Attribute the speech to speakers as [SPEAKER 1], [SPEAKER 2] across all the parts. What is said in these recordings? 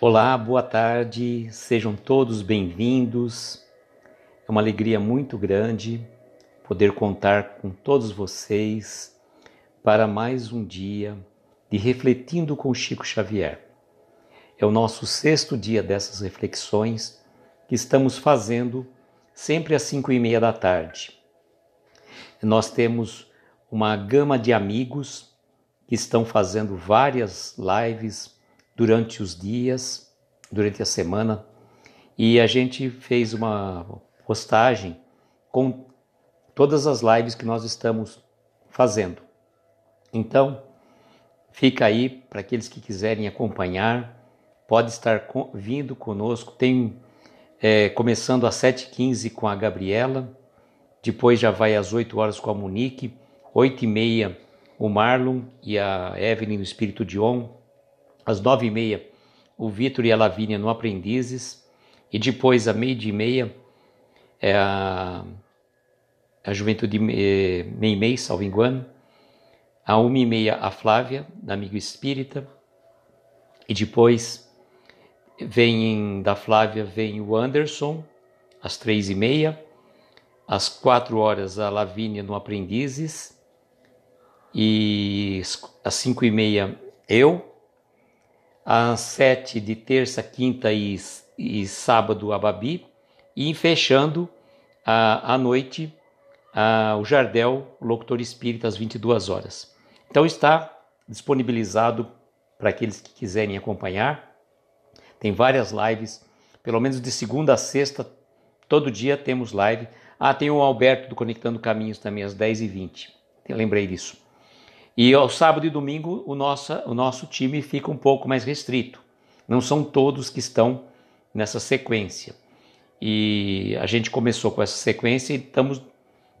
[SPEAKER 1] Olá, boa tarde, sejam todos bem-vindos. É uma alegria muito grande poder contar com todos vocês para mais um dia de Refletindo com Chico Xavier. É o nosso sexto dia dessas reflexões que estamos fazendo sempre às cinco e meia da tarde. Nós temos uma gama de amigos que estão fazendo várias lives durante os dias, durante a semana, e a gente fez uma postagem com todas as lives que nós estamos fazendo. Então, fica aí para aqueles que quiserem acompanhar, pode estar com, vindo conosco. Tem é, começando às 7h15 com a Gabriela, depois já vai às 8 horas com a Monique, 8h30 o Marlon e a Evelyn do Espírito de On, às nove e meia, o Vitor e a Lavínia no Aprendizes. E depois, à meia e meia, é a, a Juventude é, Meimei, salvo engano. À uma e meia, a Flávia, da Amigo Espírita. E depois, vem da Flávia, vem o Anderson, às três e meia. Às quatro horas, a Lavínia no Aprendizes. E às cinco e meia, eu a sete de terça, quinta e, e sábado a Babi, e fechando a, à noite a, o Jardel, locutor espírita, às 22 horas. Então está disponibilizado para aqueles que quiserem acompanhar. Tem várias lives, pelo menos de segunda a sexta, todo dia temos live. Ah, tem o Alberto do Conectando Caminhos também às 10h20. Lembrei disso. E ao sábado e domingo o nosso, o nosso time fica um pouco mais restrito. Não são todos que estão nessa sequência. E a gente começou com essa sequência e estamos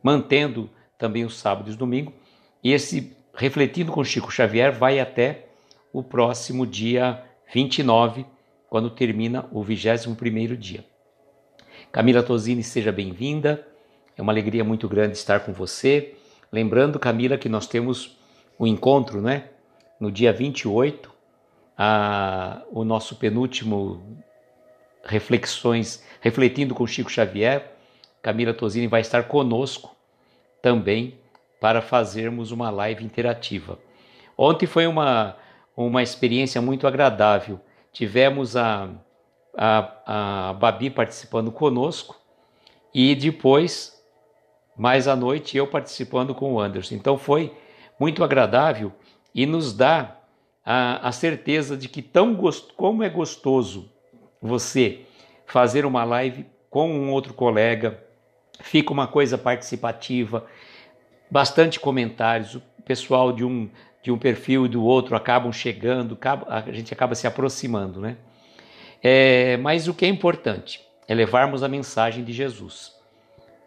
[SPEAKER 1] mantendo também os sábados e domingo. E esse Refletindo com Chico Xavier vai até o próximo dia 29, quando termina o 21º dia. Camila Tosini, seja bem-vinda. É uma alegria muito grande estar com você. Lembrando, Camila, que nós temos o encontro, né? No dia 28, a, o nosso penúltimo reflexões, refletindo com Chico Xavier, Camila Tosini vai estar conosco também para fazermos uma live interativa. Ontem foi uma, uma experiência muito agradável. Tivemos a, a, a Babi participando conosco e depois, mais à noite, eu participando com o Anderson. Então foi muito agradável e nos dá a, a certeza de que tão gost, como é gostoso você fazer uma live com um outro colega, fica uma coisa participativa, bastante comentários, o pessoal de um de um perfil e do outro acabam chegando, a gente acaba se aproximando, né? É, mas o que é importante é levarmos a mensagem de Jesus,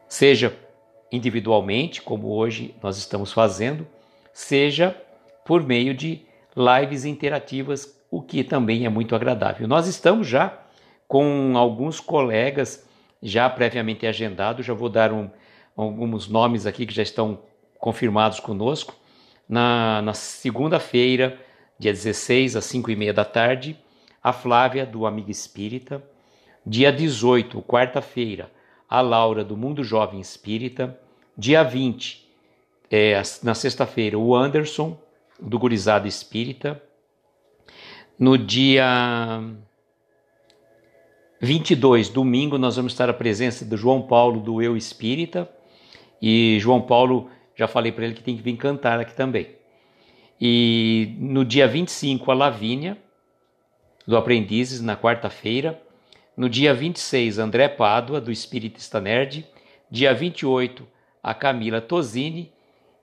[SPEAKER 1] seja individualmente, como hoje nós estamos fazendo, seja por meio de lives interativas, o que também é muito agradável. Nós estamos já com alguns colegas já previamente agendados, já vou dar um, alguns nomes aqui que já estão confirmados conosco. Na, na segunda-feira, dia 16, às 5 e meia da tarde, a Flávia, do Amiga Espírita. Dia 18, quarta-feira, a Laura, do Mundo Jovem Espírita. Dia 20, é, na sexta-feira, o Anderson, do Gurizada Espírita. No dia 22, domingo, nós vamos estar a presença do João Paulo, do Eu Espírita. E João Paulo, já falei para ele que tem que vir cantar aqui também. E no dia 25, a Lavínia, do Aprendizes, na quarta-feira. No dia 26, André Pádua, do Espírita Nerd. Dia 28, a Camila Tosini.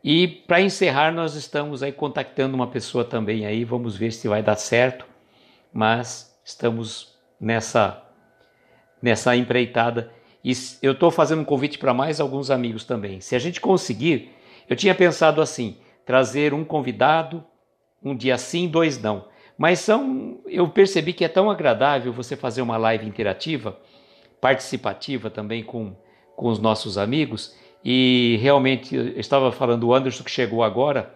[SPEAKER 1] E para encerrar, nós estamos aí contactando uma pessoa também aí, vamos ver se vai dar certo, mas estamos nessa nessa empreitada e eu estou fazendo um convite para mais alguns amigos também. Se a gente conseguir, eu tinha pensado assim, trazer um convidado, um dia sim, dois não. Mas são, eu percebi que é tão agradável você fazer uma live interativa, participativa também com, com os nossos amigos e realmente estava falando o Anderson que chegou agora,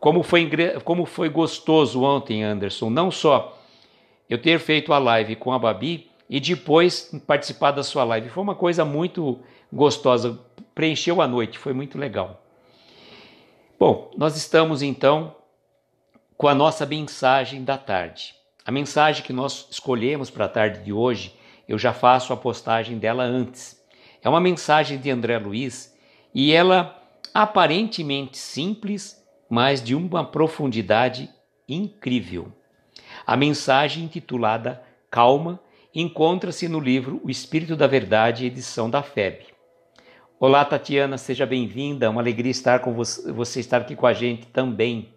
[SPEAKER 1] como foi, como foi gostoso ontem, Anderson, não só eu ter feito a live com a Babi e depois participar da sua live. Foi uma coisa muito gostosa, preencheu a noite, foi muito legal. Bom, nós estamos então com a nossa mensagem da tarde. A mensagem que nós escolhemos para a tarde de hoje, eu já faço a postagem dela antes. É uma mensagem de André Luiz e ela aparentemente simples, mas de uma profundidade incrível. A mensagem intitulada Calma encontra-se no livro O Espírito da Verdade, edição da FEB. Olá, Tatiana, seja bem-vinda. Uma alegria estar com você, você estar aqui com a gente também.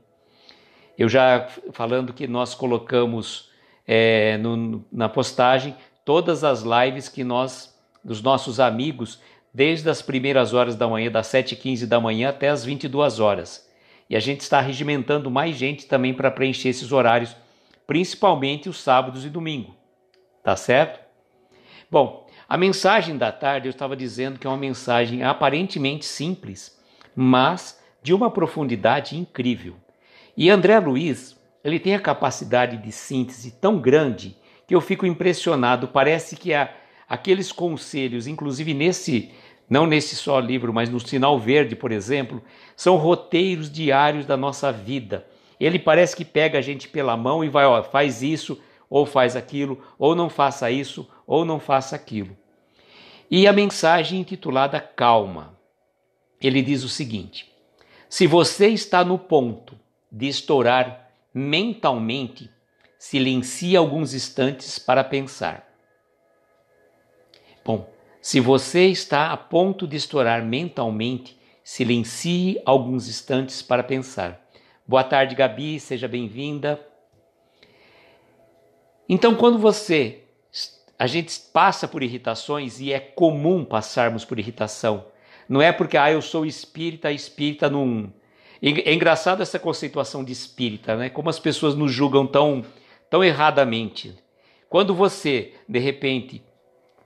[SPEAKER 1] Eu já falando que nós colocamos é, no, na postagem todas as lives que nós, dos nossos amigos desde as primeiras horas da manhã, das 7h15 da manhã até as 22 horas. E a gente está regimentando mais gente também para preencher esses horários, principalmente os sábados e domingo. Tá certo? Bom, a mensagem da tarde eu estava dizendo que é uma mensagem aparentemente simples, mas de uma profundidade incrível. E André Luiz, ele tem a capacidade de síntese tão grande que eu fico impressionado. Parece que aqueles conselhos, inclusive nesse não nesse só livro, mas no Sinal Verde, por exemplo, são roteiros diários da nossa vida. Ele parece que pega a gente pela mão e vai, ó, faz isso, ou faz aquilo, ou não faça isso, ou não faça aquilo. E a mensagem intitulada Calma. Ele diz o seguinte: Se você está no ponto de estourar mentalmente, silencie alguns instantes para pensar. Bom, se você está a ponto de estourar mentalmente, silencie alguns instantes para pensar. Boa tarde, Gabi, seja bem-vinda. Então, quando você a gente passa por irritações e é comum passarmos por irritação. Não é porque ah, eu sou espírita, espírita não. É, é engraçado essa conceituação de espírita, né? Como as pessoas nos julgam tão tão erradamente. Quando você, de repente,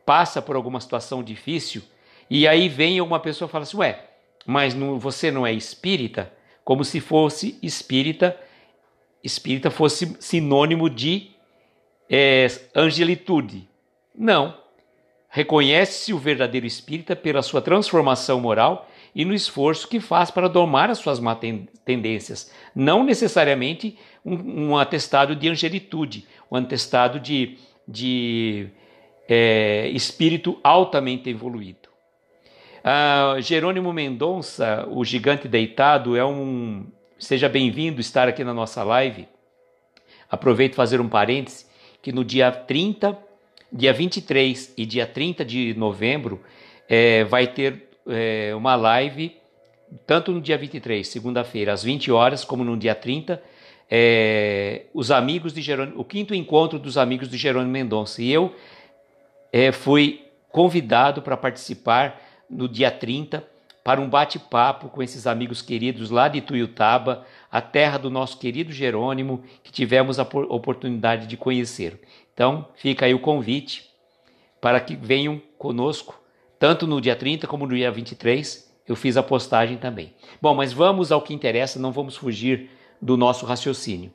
[SPEAKER 1] passa por alguma situação difícil e aí vem alguma pessoa e fala assim: Ué, mas não, você não é espírita? Como se fosse espírita, espírita fosse sinônimo de é, angelitude. Não. Reconhece-se o verdadeiro espírita pela sua transformação moral e no esforço que faz para domar as suas má tendências. Não necessariamente um, um atestado de angelitude, um atestado de, de é, espírito altamente evoluído. Ah, Jerônimo Mendonça, o gigante deitado, é um. Seja bem-vindo estar aqui na nossa live. Aproveito fazer um parêntese que no dia 30, dia 23 e dia 30 de novembro é, vai ter é, uma live, tanto no dia 23, segunda-feira, às 20 horas, como no dia 30, é, os amigos de Jerônimo, o quinto encontro dos amigos de Jerônimo Mendonça. E eu é, convidado para participar no dia 30 para um bate-papo com esses amigos queridos lá de Tuiutaba, a terra do nosso querido Jerônimo, que tivemos a oportunidade de conhecer. Então, fica aí o convite para que venham conosco, tanto no dia 30 como no dia 23. Eu fiz a postagem também. Bom, mas vamos ao que interessa, não vamos fugir do nosso raciocínio.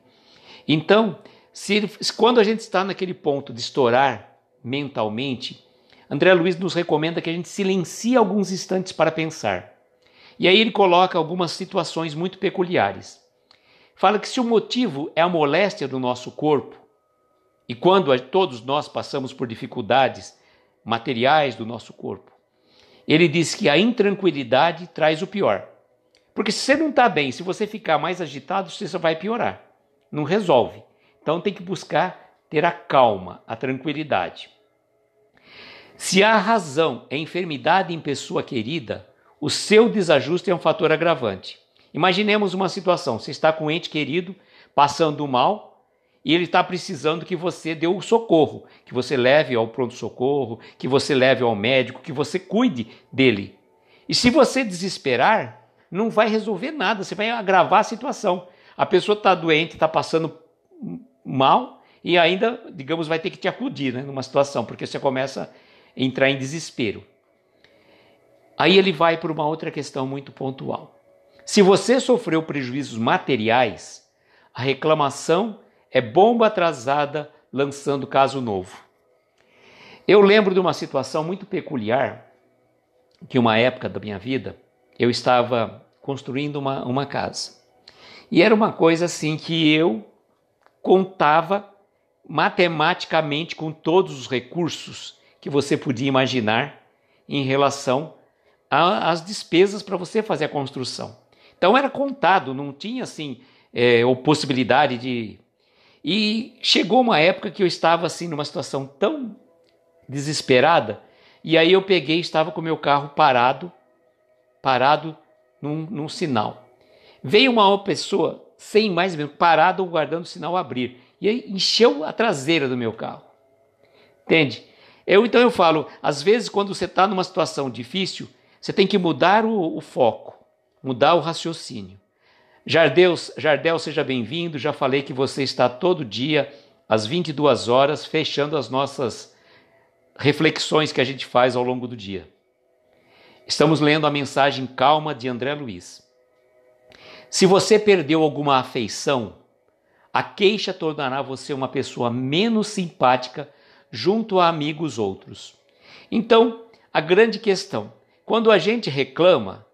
[SPEAKER 1] Então, se, quando a gente está naquele ponto de estourar mentalmente, André Luiz nos recomenda que a gente silencie alguns instantes para pensar. E aí ele coloca algumas situações muito peculiares. Fala que se o motivo é a moléstia do nosso corpo, e quando todos nós passamos por dificuldades materiais do nosso corpo, ele diz que a intranquilidade traz o pior. Porque se você não está bem, se você ficar mais agitado, você só vai piorar. Não resolve. Então tem que buscar ter a calma, a tranquilidade. Se há razão é enfermidade em pessoa querida, o seu desajuste é um fator agravante. Imaginemos uma situação: você está com um ente querido passando mal e ele está precisando que você dê o socorro, que você leve ao pronto-socorro, que você leve ao médico, que você cuide dele. E se você desesperar, não vai resolver nada, você vai agravar a situação. A pessoa está doente, está passando mal e ainda, digamos, vai ter que te acudir né, numa situação, porque você começa entrar em desespero. Aí ele vai para uma outra questão muito pontual. Se você sofreu prejuízos materiais, a reclamação é bomba atrasada lançando caso novo. Eu lembro de uma situação muito peculiar que uma época da minha vida eu estava construindo uma, uma casa. E era uma coisa assim que eu contava matematicamente com todos os recursos que você podia imaginar em relação às despesas para você fazer a construção. Então era contado, não tinha assim é, ou possibilidade de. E chegou uma época que eu estava assim numa situação tão desesperada e aí eu peguei, estava com meu carro parado, parado num, num sinal. Veio uma pessoa sem mais mesmo, parado guardando o sinal abrir e aí encheu a traseira do meu carro, entende? Eu então eu falo, às vezes quando você está numa situação difícil, você tem que mudar o, o foco, mudar o raciocínio. Jardel, Jardel, seja bem-vindo. Já falei que você está todo dia às 22 horas fechando as nossas reflexões que a gente faz ao longo do dia. Estamos lendo a mensagem calma de André Luiz. Se você perdeu alguma afeição, a queixa tornará você uma pessoa menos simpática junto a amigos outros. Então, a grande questão: quando a gente reclama,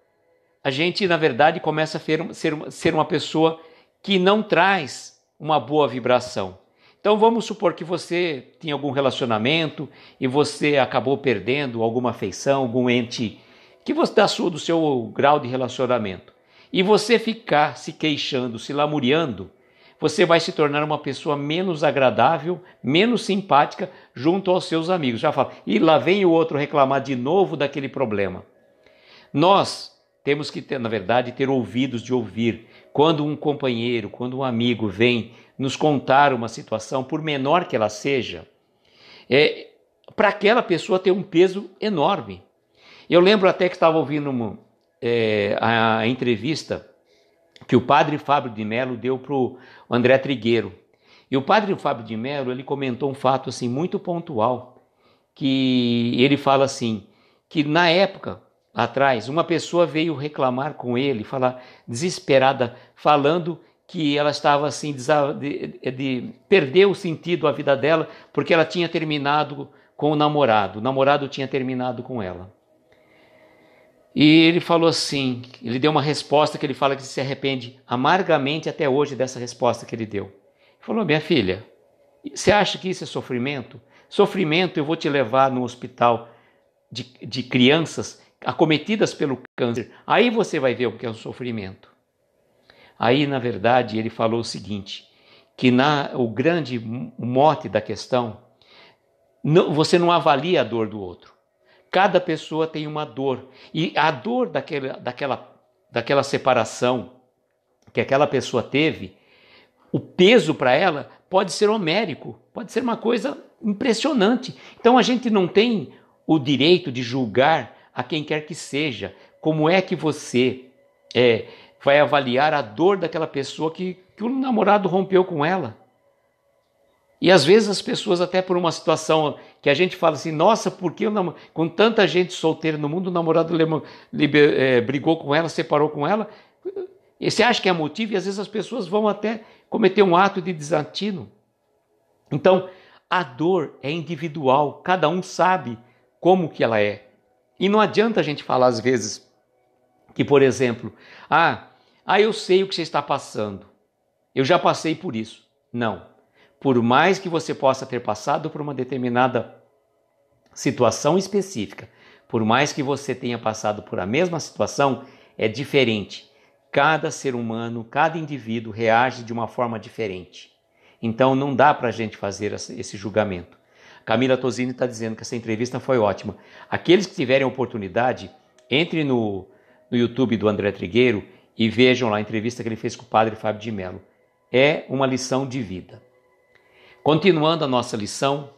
[SPEAKER 1] a gente, na verdade, começa a ser, ser, ser uma pessoa que não traz uma boa vibração. Então vamos supor que você tinha algum relacionamento e você acabou perdendo alguma afeição, algum ente que você da sua do seu grau de relacionamento. E você ficar se queixando, se lamuriando, você vai se tornar uma pessoa menos agradável, menos simpática junto aos seus amigos. Já fala, e lá vem o outro reclamar de novo daquele problema. Nós temos que ter, na verdade, ter ouvidos de ouvir. Quando um companheiro, quando um amigo vem nos contar uma situação, por menor que ela seja, é, para aquela pessoa tem um peso enorme. Eu lembro até que estava ouvindo uma, é, a entrevista que o padre Fábio de Mello deu para o André Trigueiro. E o padre Fábio de Mello ele comentou um fato assim muito pontual, que ele fala assim, que na época atrás uma pessoa veio reclamar com ele, falar desesperada, falando que ela estava assim de, de, de perdeu o sentido a vida dela porque ela tinha terminado com o namorado, o namorado tinha terminado com ela. E ele falou assim, ele deu uma resposta que ele fala que se arrepende amargamente até hoje dessa resposta que ele deu. Ele falou: "Minha filha, você acha que isso é sofrimento? Sofrimento eu vou te levar no hospital de, de crianças acometidas pelo câncer. Aí você vai ver o que é um sofrimento." Aí, na verdade, ele falou o seguinte: que na, o grande mote da questão, não, você não avalia a dor do outro. Cada pessoa tem uma dor. E a dor daquela, daquela, daquela separação que aquela pessoa teve, o peso para ela pode ser homérico, pode ser uma coisa impressionante. Então a gente não tem o direito de julgar a quem quer que seja. Como é que você é, vai avaliar a dor daquela pessoa que, que o namorado rompeu com ela? E às vezes as pessoas, até por uma situação que a gente fala assim, nossa, por que eu com tanta gente solteira no mundo, o namorado liber... é, brigou com ela, separou com ela? E você acha que é motivo? E às vezes as pessoas vão até cometer um ato de desatino. Então, a dor é individual, cada um sabe como que ela é. E não adianta a gente falar às vezes que, por exemplo, ah, ah, eu sei o que você está passando, eu já passei por isso. Não, por mais que você possa ter passado por uma determinada situação específica, por mais que você tenha passado por a mesma situação, é diferente. Cada ser humano, cada indivíduo reage de uma forma diferente. Então não dá para a gente fazer esse julgamento. Camila Tosini está dizendo que essa entrevista foi ótima. Aqueles que tiverem oportunidade, entre no, no YouTube do André Trigueiro e vejam lá a entrevista que ele fez com o padre Fábio de Mello. É uma lição de vida. Continuando a nossa lição,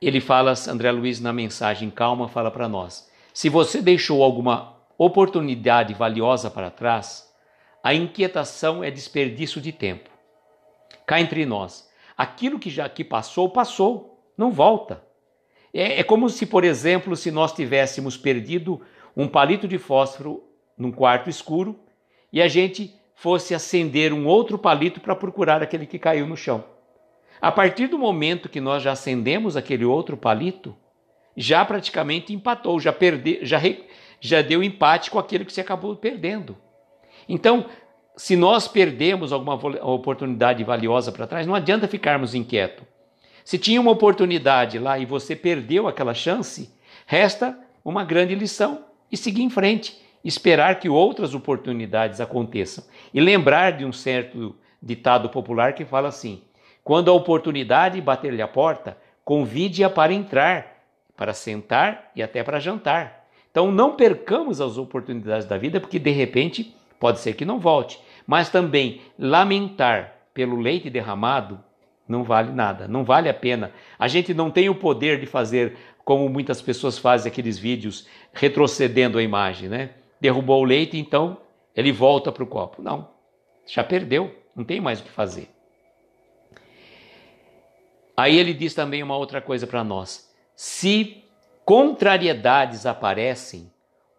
[SPEAKER 1] ele fala, André Luiz, na mensagem calma, fala para nós: se você deixou alguma oportunidade valiosa para trás, a inquietação é desperdício de tempo. Cá entre nós, aquilo que já que passou, passou, não volta. É, é como se, por exemplo, se nós tivéssemos perdido um palito de fósforo num quarto escuro e a gente fosse acender um outro palito para procurar aquele que caiu no chão. A partir do momento que nós já acendemos aquele outro palito, já praticamente empatou, já perdeu, já, re, já deu empate com aquele que você acabou perdendo. Então, se nós perdemos alguma oportunidade valiosa para trás, não adianta ficarmos inquietos. Se tinha uma oportunidade lá e você perdeu aquela chance, resta uma grande lição e seguir em frente, esperar que outras oportunidades aconteçam. E lembrar de um certo ditado popular que fala assim: quando a oportunidade bater-lhe a porta, convide-a para entrar, para sentar e até para jantar. Então não percamos as oportunidades da vida, porque de repente pode ser que não volte. Mas também lamentar pelo leite derramado não vale nada, não vale a pena. A gente não tem o poder de fazer como muitas pessoas fazem aqueles vídeos retrocedendo a imagem, né? Derrubou o leite, então ele volta para o copo. Não, já perdeu, não tem mais o que fazer. Aí ele diz também uma outra coisa para nós. Se contrariedades aparecem,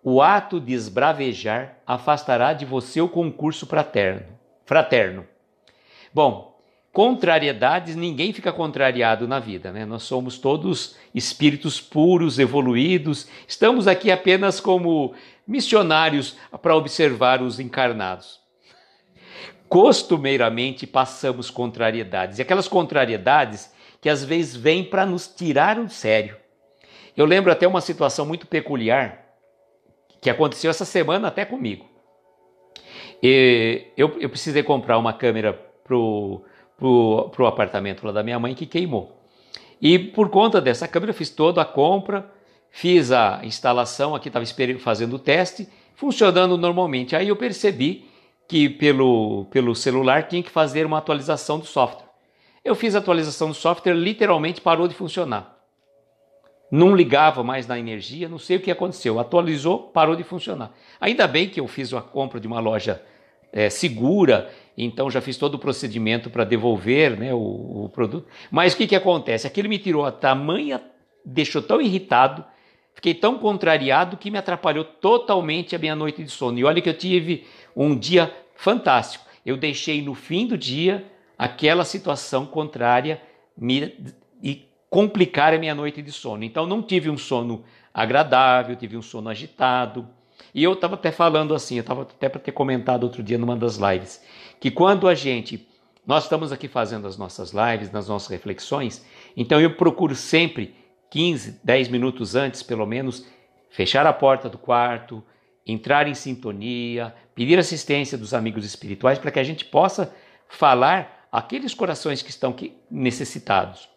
[SPEAKER 1] o ato de esbravejar afastará de você o concurso fraterno. fraterno. Bom, contrariedades, ninguém fica contrariado na vida, né? Nós somos todos espíritos puros, evoluídos, estamos aqui apenas como missionários para observar os encarnados. Costumeiramente passamos contrariedades, e aquelas contrariedades que às vezes vêm para nos tirar o sério. Eu lembro até uma situação muito peculiar que aconteceu essa semana até comigo. E eu, eu precisei comprar uma câmera pro, pro, apartamento lá da minha mãe que queimou. E por conta dessa câmera eu fiz toda a compra, fiz a instalação, aqui estava fazendo o teste, funcionando normalmente. Aí eu percebi que pelo, pelo celular tinha que fazer uma atualização do software. Eu fiz a atualização do software, literalmente parou de funcionar. Não ligava mais na energia, não sei o que aconteceu. Atualizou, parou de funcionar. Ainda bem que eu fiz a compra de uma loja é, segura, então já fiz todo o procedimento para devolver né, o, o, produto. Mas o que, que acontece? Aquilo me tirou a tamanha, deixou tão irritado, fiquei tão contrariado que me atrapalhou totalmente a minha noite de sono. E olha que eu tive um dia fantástico. Eu deixei no fim do dia aquela situação contrária me, e complicar a minha noite de sono. Então não tive um sono agradável, tive um sono agitado. E eu estava até falando assim, eu estava até para ter comentado outro dia numa das lives, que quando a gente, nós estamos aqui fazendo as nossas lives, nas nossas reflexões, então eu procuro sempre, 15, 10 minutos antes pelo menos, fechar a porta do quarto, entrar em sintonia, pedir assistência dos amigos espirituais para que a gente possa falar aqueles corações que estão necessitados.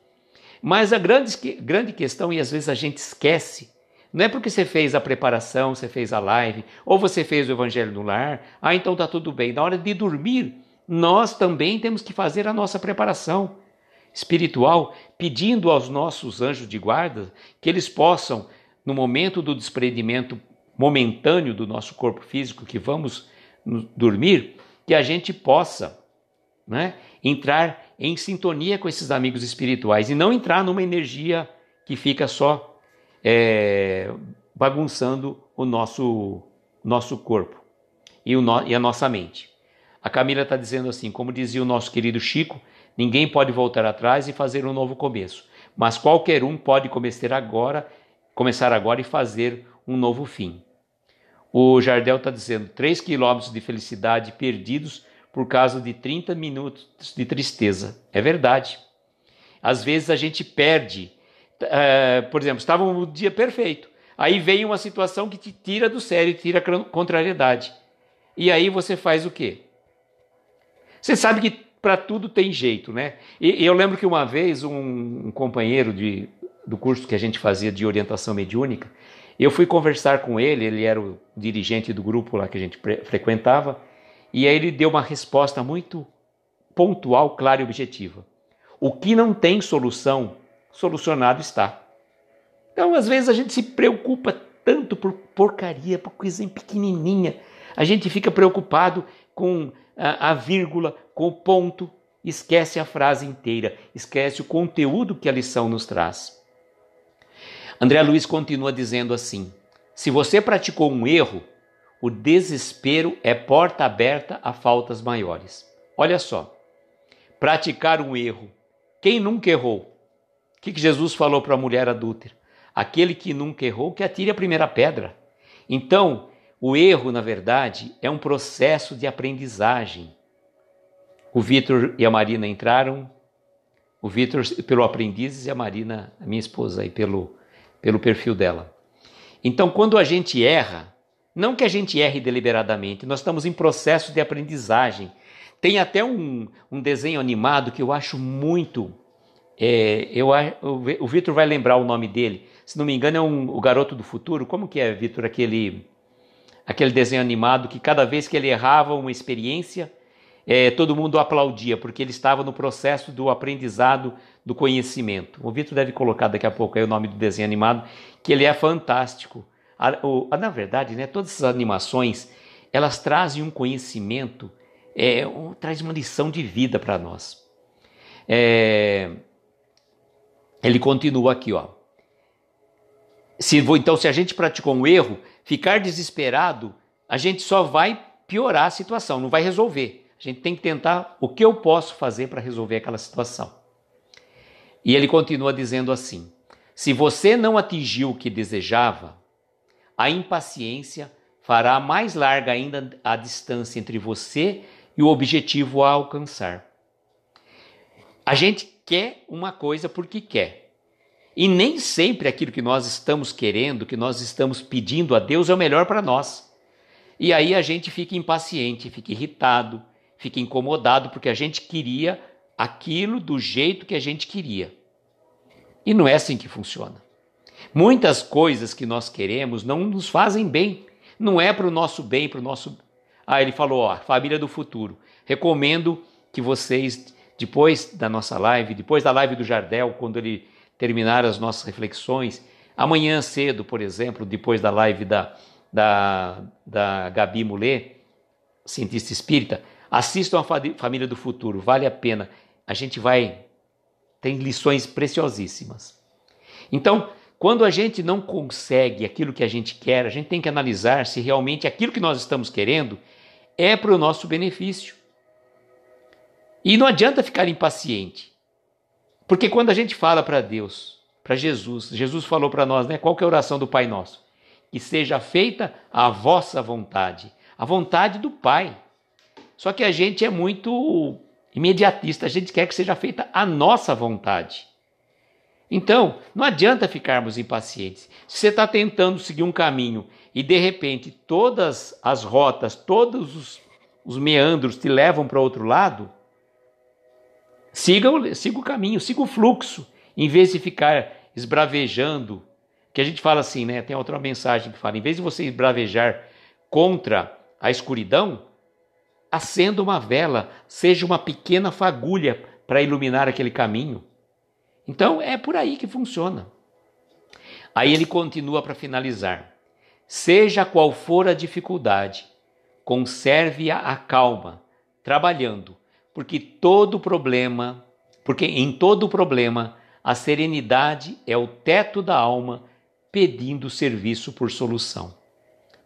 [SPEAKER 1] Mas a grande, grande questão, e às vezes a gente esquece, não é porque você fez a preparação, você fez a live, ou você fez o Evangelho no Lar, ah, então tá tudo bem. Na hora de dormir, nós também temos que fazer a nossa preparação espiritual, pedindo aos nossos anjos de guarda que eles possam, no momento do desprendimento momentâneo do nosso corpo físico, que vamos dormir, que a gente possa né, entrar em sintonia com esses amigos espirituais e não entrar numa energia que fica só é, bagunçando o nosso, nosso corpo e, o no, e a nossa mente. A Camila está dizendo assim: como dizia o nosso querido Chico, ninguém pode voltar atrás e fazer um novo começo, mas qualquer um pode começar agora, começar agora e fazer um novo fim. O Jardel está dizendo: 3 quilômetros de felicidade perdidos por causa de 30 minutos de tristeza. É verdade. Às vezes a gente perde. Eh, por exemplo, estava um dia perfeito. Aí vem uma situação que te tira do sério, tira a contrariedade. E aí você faz o quê? Você sabe que para tudo tem jeito, né? E eu lembro que uma vez um, um companheiro de, do curso que a gente fazia de orientação mediúnica, eu fui conversar com ele, ele era o dirigente do grupo lá que a gente frequentava, e aí ele deu uma resposta muito pontual, clara e objetiva. O que não tem solução, solucionado está. Então, às vezes, a gente se preocupa tanto por porcaria, por coisa pequenininha. A gente fica preocupado com a, a vírgula, com o ponto, esquece a frase inteira, esquece o conteúdo que a lição nos traz. André Luiz continua dizendo assim: se você praticou um erro, o desespero é porta aberta a faltas maiores. Olha só, praticar um erro. Quem nunca errou? O que, Jesus falou para a mulher adúltera? Aquele que nunca errou, que atire a primeira pedra. Então, o erro, na verdade, é um processo de aprendizagem. O Vitor e a Marina entraram, o Vitor pelo Aprendizes e a Marina, a minha esposa, aí pelo, pelo perfil dela. Então, quando a gente erra, não que a gente erre deliberadamente, nós estamos em processo de aprendizagem. Tem até um, um desenho animado que eu acho muito. É, eu, o Vitor vai lembrar o nome dele. Se não me engano, é um, o Garoto do Futuro. Como que é, Vitor, aquele, aquele desenho animado que cada vez que ele errava uma experiência, é, todo mundo aplaudia, porque ele estava no processo do aprendizado do conhecimento. O Vitor deve colocar daqui a pouco o nome do desenho animado, que ele é fantástico na verdade, né, todas essas animações, elas trazem um conhecimento, é, um, traz uma lição de vida para nós. É, ele continua aqui, ó. Se, então, se a gente praticou um erro, ficar desesperado, a gente só vai piorar a situação, não vai resolver. A gente tem que tentar o que eu posso fazer para resolver aquela situação. E ele continua dizendo assim: se você não atingiu o que desejava, a impaciência fará mais larga ainda a distância entre você e o objetivo a alcançar. A gente quer uma coisa porque quer. E nem sempre aquilo que nós estamos querendo, que nós estamos pedindo a Deus é o melhor para nós. E aí a gente fica impaciente, fica irritado, fica incomodado porque a gente queria aquilo do jeito que a gente queria. E não é assim que funciona. Muitas coisas que nós queremos não nos fazem bem. Não é para o nosso bem, para o nosso. Ah, ele falou, ó, família do futuro. Recomendo que vocês, depois da nossa live, depois da live do Jardel, quando ele terminar as nossas reflexões, amanhã cedo, por exemplo, depois da live da, da, da Gabi Mulê, cientista espírita, assistam a Família do Futuro, vale a pena. A gente vai. Tem lições preciosíssimas. Então, quando a gente não consegue aquilo que a gente quer, a gente tem que analisar se realmente aquilo que nós estamos querendo é para o nosso benefício. E não adianta ficar impaciente. Porque quando a gente fala para Deus, para Jesus, Jesus falou para nós, né? Qual é a oração do Pai Nosso? Que seja feita a vossa vontade, a vontade do Pai. Só que a gente é muito imediatista, a gente quer que seja feita a nossa vontade. Então, não adianta ficarmos impacientes. Se você está tentando seguir um caminho e de repente todas as rotas, todos os, os meandros te levam para outro lado, siga o, siga o caminho, siga o fluxo, em vez de ficar esbravejando. Que a gente fala assim, né? Tem outra mensagem que fala: em vez de você esbravejar contra a escuridão, acenda uma vela, seja uma pequena fagulha para iluminar aquele caminho. Então é por aí que funciona. Aí ele continua para finalizar. Seja qual for a dificuldade, conserve-a a calma, trabalhando, porque todo problema, porque em todo problema a serenidade é o teto da alma pedindo serviço por solução.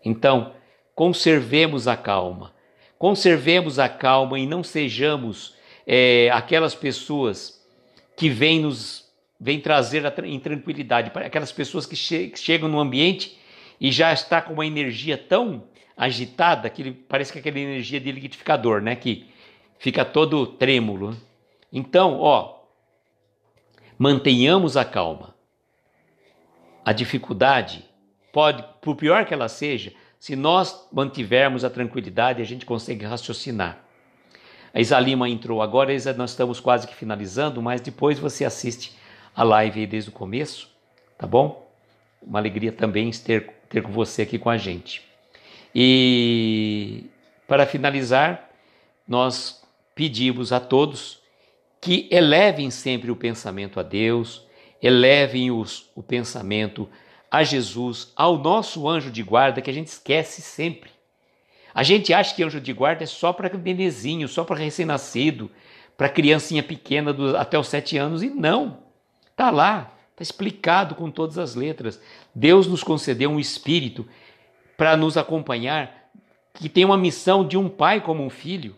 [SPEAKER 1] Então, conservemos a calma, conservemos a calma e não sejamos é, aquelas pessoas que vem nos vem trazer intranquilidade para aquelas pessoas que, che que, chegam no ambiente e já está com uma energia tão agitada que ele, parece que é aquela energia de liquidificador, né, que fica todo trêmulo. Então, ó, mantenhamos a calma. A dificuldade pode, por pior que ela seja, se nós mantivermos a tranquilidade, a gente consegue raciocinar. A Isa Lima entrou agora, Isa, nós estamos quase que finalizando, mas depois você assiste a live desde o começo, tá bom? Uma alegria também ter, ter com você aqui com a gente. E para finalizar, nós pedimos a todos que elevem sempre o pensamento a Deus, elevem os, o pensamento a Jesus, ao nosso anjo de guarda, que a gente esquece sempre. A gente acha que anjo de guarda é só para benezinho, só para recém-nascido, para criancinha pequena do, até os sete anos, e não. Está lá, está explicado com todas as letras. Deus nos concedeu um espírito para nos acompanhar, que tem uma missão de um pai como um filho.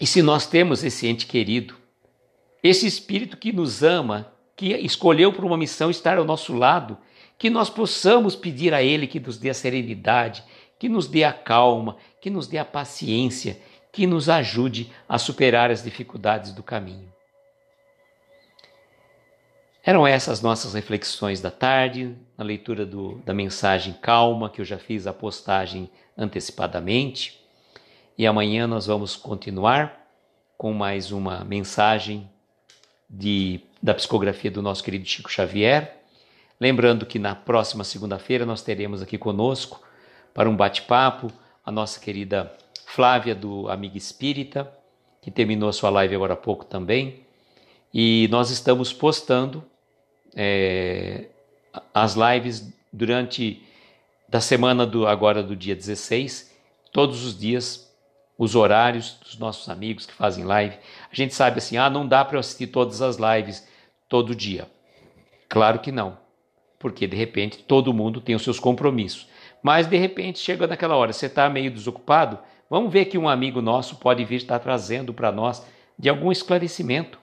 [SPEAKER 1] E se nós temos esse ente querido, esse espírito que nos ama, que escolheu por uma missão estar ao nosso lado, que nós possamos pedir a Ele que nos dê a serenidade, que nos dê a calma, que nos dê a paciência, que nos ajude a superar as dificuldades do caminho. Eram essas nossas reflexões da tarde, na leitura do, da mensagem Calma, que eu já fiz a postagem antecipadamente. E amanhã nós vamos continuar com mais uma mensagem de, da psicografia do nosso querido Chico Xavier Lembrando que na próxima segunda-feira nós teremos aqui conosco para um bate-papo a nossa querida Flávia do Amiga Espírita, que terminou a sua live agora há pouco também. E nós estamos postando é, as lives durante da semana do agora do dia 16, todos os dias os horários dos nossos amigos que fazem live. A gente sabe assim, ah, não dá para eu assistir todas as lives todo dia. Claro que não porque de repente todo mundo tem os seus compromissos. Mas de repente chega naquela hora, você está meio desocupado, vamos ver que um amigo nosso pode vir estar tá trazendo para nós de algum esclarecimento.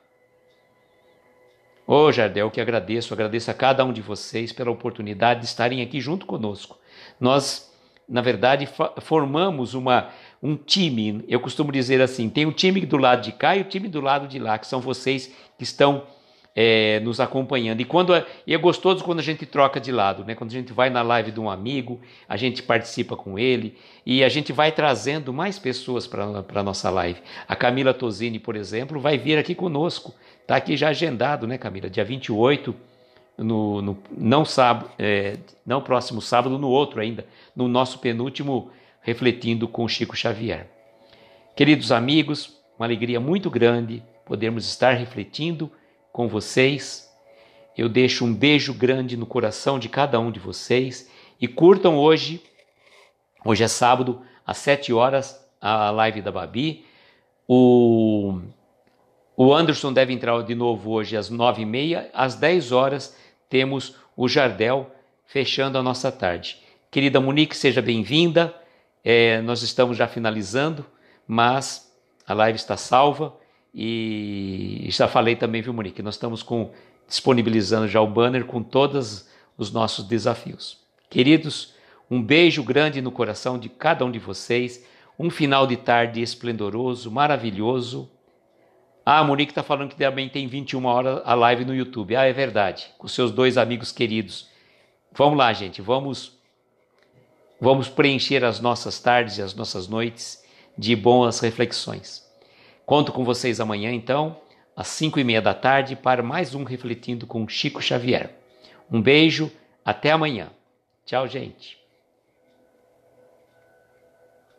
[SPEAKER 1] Ô oh, Jardel, que agradeço, agradeço a cada um de vocês pela oportunidade de estarem aqui junto conosco. Nós, na verdade, formamos uma, um time. Eu costumo dizer assim: tem o um time do lado de cá e o um time do lado de lá, que são vocês que estão é, nos acompanhando. E quando é, e é gostoso quando a gente troca de lado, né? quando a gente vai na live de um amigo, a gente participa com ele e a gente vai trazendo mais pessoas para a nossa live. A Camila Tosini, por exemplo, vai vir aqui conosco. Está aqui já agendado, né, Camila? Dia 28, no, no, não, sábado, é, não próximo sábado, no outro ainda, no nosso penúltimo Refletindo com Chico Xavier. Queridos amigos, uma alegria muito grande podermos estar refletindo com vocês. Eu deixo um beijo grande no coração de cada um de vocês e curtam hoje. Hoje é sábado, às sete horas, a live da Babi. O, o Anderson deve entrar de novo hoje às nove e meia. Às dez horas temos o Jardel fechando a nossa tarde. Querida Monique, seja bem-vinda. É, nós estamos já finalizando, mas a live está salva. E já falei também, viu, Monique? Nós estamos com, disponibilizando já o banner com todos os nossos desafios. Queridos, um beijo grande no coração de cada um de vocês. Um final de tarde esplendoroso, maravilhoso. Ah, a Monique está falando que também tem 21 horas a live no YouTube. Ah, é verdade. Com seus dois amigos queridos. Vamos lá, gente. Vamos, vamos preencher as nossas tardes e as nossas noites de boas reflexões. Conto com vocês amanhã, então, às 5 e meia da tarde, para mais um Refletindo com Chico Xavier. Um beijo, até amanhã. Tchau, gente.